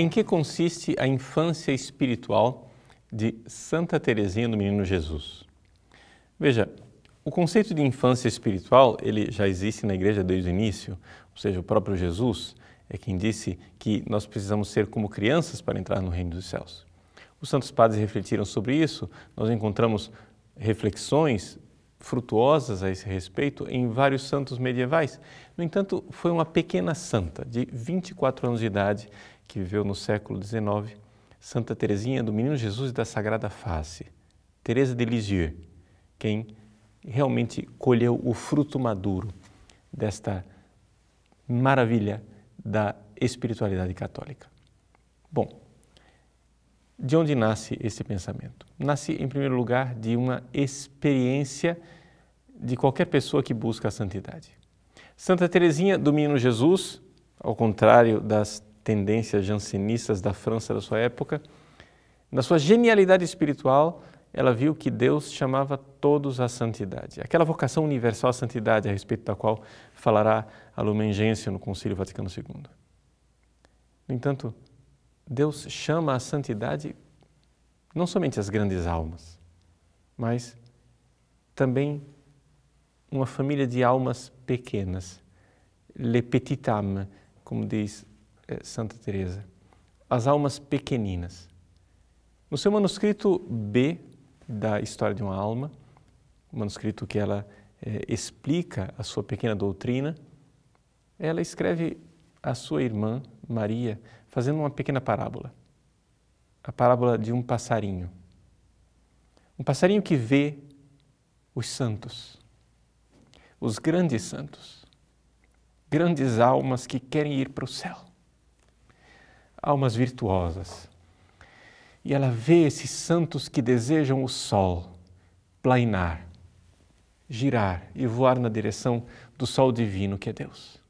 Em que consiste a infância espiritual de Santa Teresinha do Menino Jesus? Veja, o conceito de infância espiritual, ele já existe na igreja desde o início, ou seja, o próprio Jesus, é quem disse que nós precisamos ser como crianças para entrar no reino dos céus. Os santos padres refletiram sobre isso, nós encontramos reflexões frutuosas a esse respeito em vários santos medievais. No entanto, foi uma pequena santa de 24 anos de idade que viveu no século XIX, Santa Teresinha do Menino Jesus e da Sagrada Face, Teresa de Lisieux, quem realmente colheu o fruto maduro desta maravilha da espiritualidade católica. Bom, de onde nasce esse pensamento? Nasce, em primeiro lugar, de uma experiência de qualquer pessoa que busca a santidade. Santa Teresinha do Menino Jesus, ao contrário das tendências jansenistas da França da sua época, na sua genialidade espiritual, ela viu que Deus chamava todos à santidade. Aquela vocação universal à santidade, a respeito da qual falará a Lumen Gentium no Concílio Vaticano II. No entanto, Deus chama à santidade não somente as grandes almas, mas também uma família de almas pequenas, le petit âme, como diz eh, Santa Teresa, as almas pequeninas. No seu manuscrito B, da História de uma Alma, um manuscrito que ela é, explica a sua pequena doutrina. Ela escreve a sua irmã, Maria, fazendo uma pequena parábola. A parábola de um passarinho. Um passarinho que vê os santos, os grandes santos, grandes almas que querem ir para o céu, almas virtuosas e ela vê esses santos que desejam o sol plainar, girar e voar na direção do sol divino que é Deus.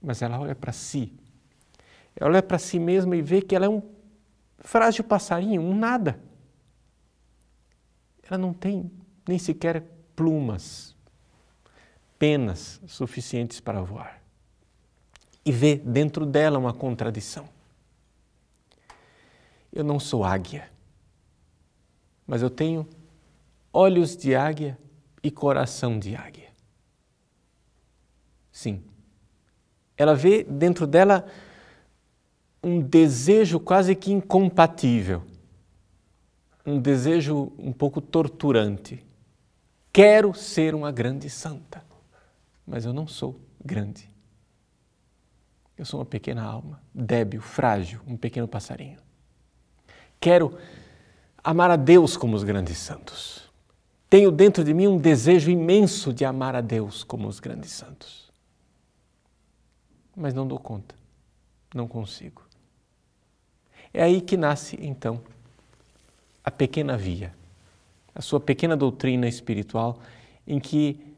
Mas ela olha para si, ela olha para si mesma e vê que ela é um frágil passarinho, um nada. Ela não tem nem sequer plumas, penas suficientes para voar. E vê dentro dela uma contradição eu não sou águia, mas eu tenho olhos de águia e coração de águia. Sim, ela vê dentro dela um desejo quase que incompatível, um desejo um pouco torturante. Quero ser uma grande santa, mas eu não sou grande. Eu sou uma pequena alma, débil, frágil, um pequeno passarinho. Quero amar a Deus como os grandes santos. Tenho dentro de mim um desejo imenso de amar a Deus como os grandes santos. Mas não dou conta, não consigo. É aí que nasce, então, a pequena via, a sua pequena doutrina espiritual, em que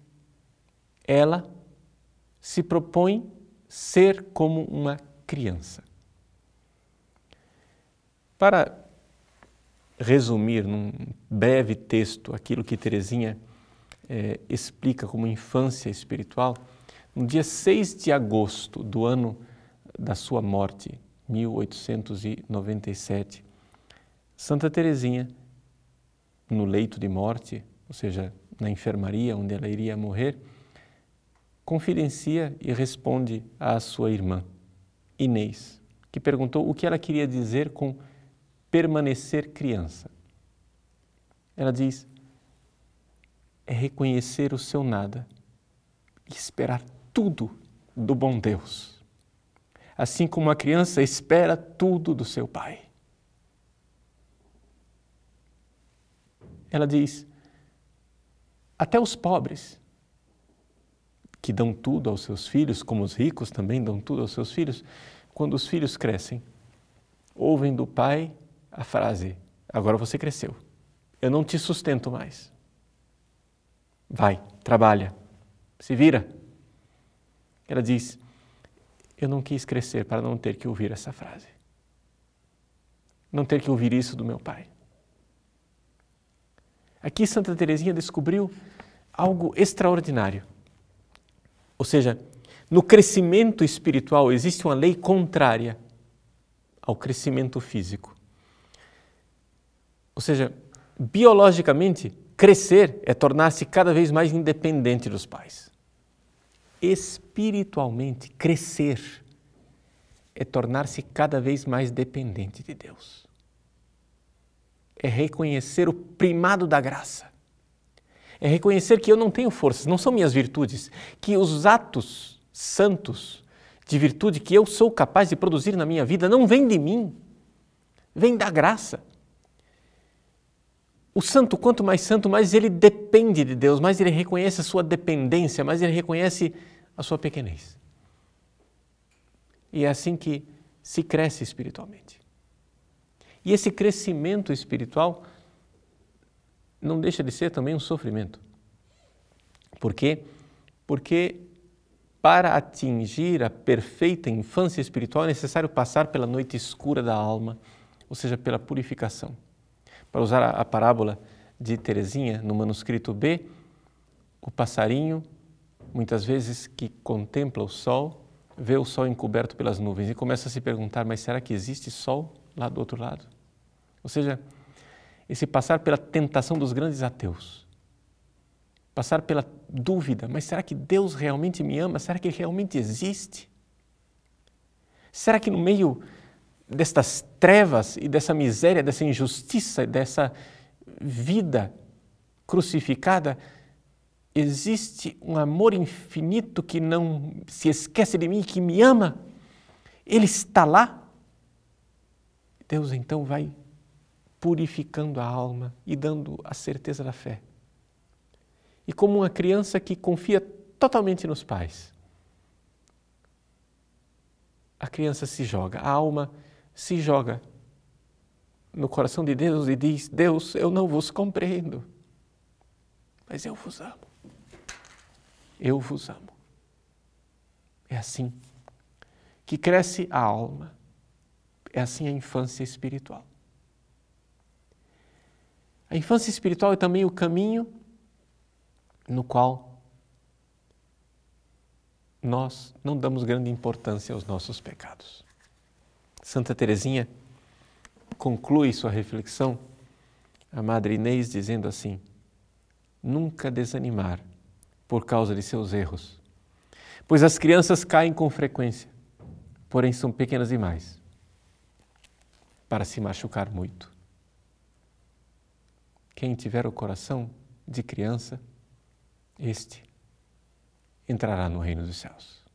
ela se propõe ser como uma criança. Para resumir num breve texto aquilo que Teresinha é, eh, explica como infância espiritual, no dia 6 de agosto do ano da sua morte, 1897, Santa Teresinha, no leito de morte, ou seja, na enfermaria onde ela iria morrer, confidencia e responde à sua irmã, Inês, que perguntou o que ela queria dizer com permanecer criança. Ela diz: é reconhecer o seu nada e esperar tudo do bom Deus, assim como a criança espera tudo do seu pai. Ela diz: até os pobres, que dão tudo aos seus filhos, como os ricos também dão tudo aos seus filhos, quando os filhos crescem, ouvem do pai a frase: agora você cresceu. Eu não te sustento mais. Vai, trabalha, se vira. Ela diz: Eu não quis crescer para não ter que ouvir essa frase. Não ter que ouvir isso do meu pai. Aqui Santa Teresinha descobriu algo extraordinário. Ou seja, no crescimento espiritual existe uma lei contrária ao crescimento físico. Ou seja, biologicamente, crescer é tornar-se cada vez mais independente dos pais. Espiritualmente, crescer é tornar-se cada vez mais dependente de Deus. É reconhecer o primado da graça. É reconhecer que eu não tenho forças, não são minhas virtudes, que os atos santos de virtude que eu sou capaz de produzir na minha vida não vêm de mim, vêm da graça o santo, quanto mais santo, mais ele depende de Deus, mais ele reconhece a sua dependência, mais ele reconhece a sua pequenez. E é assim que se cresce espiritualmente. E esse crescimento espiritual não deixa de ser também um sofrimento. Por quê? Porque para atingir a perfeita infância espiritual é necessário passar pela noite escura da alma, ou seja, pela purificação. Para usar a, parábola de Teresinha no manuscrito B, o passarinho, muitas vezes que contempla o sol, vê o sol encoberto pelas nuvens e começa a se perguntar: mas será que existe sol lá do outro lado? Ou seja, esse passar pela tentação dos grandes ateus, passar pela dúvida: mas será que Deus realmente me ama? Será que Ele realmente existe? Será que no meio destas trevas e dessa miséria, dessa injustiça, dessa vida crucificada, existe um amor infinito que não se esquece de mim, que me ama. Ele está lá. Deus então vai purificando a alma e dando a certeza da fé. E como uma criança que confia totalmente nos pais, a criança se joga, a alma se joga no coração de Deus e diz: Deus, eu não vos compreendo, mas eu vos amo. Eu vos amo. É assim que cresce a alma, é assim a infância espiritual. A infância espiritual é também o caminho no qual nós não damos grande importância aos nossos pecados. Santa Teresinha conclui sua reflexão, a Madre Inês dizendo assim: nunca desanimar por causa de seus erros, pois as crianças caem com frequência, porém são pequenas demais para se machucar muito. Quem tiver o coração de criança, este entrará no reino dos céus.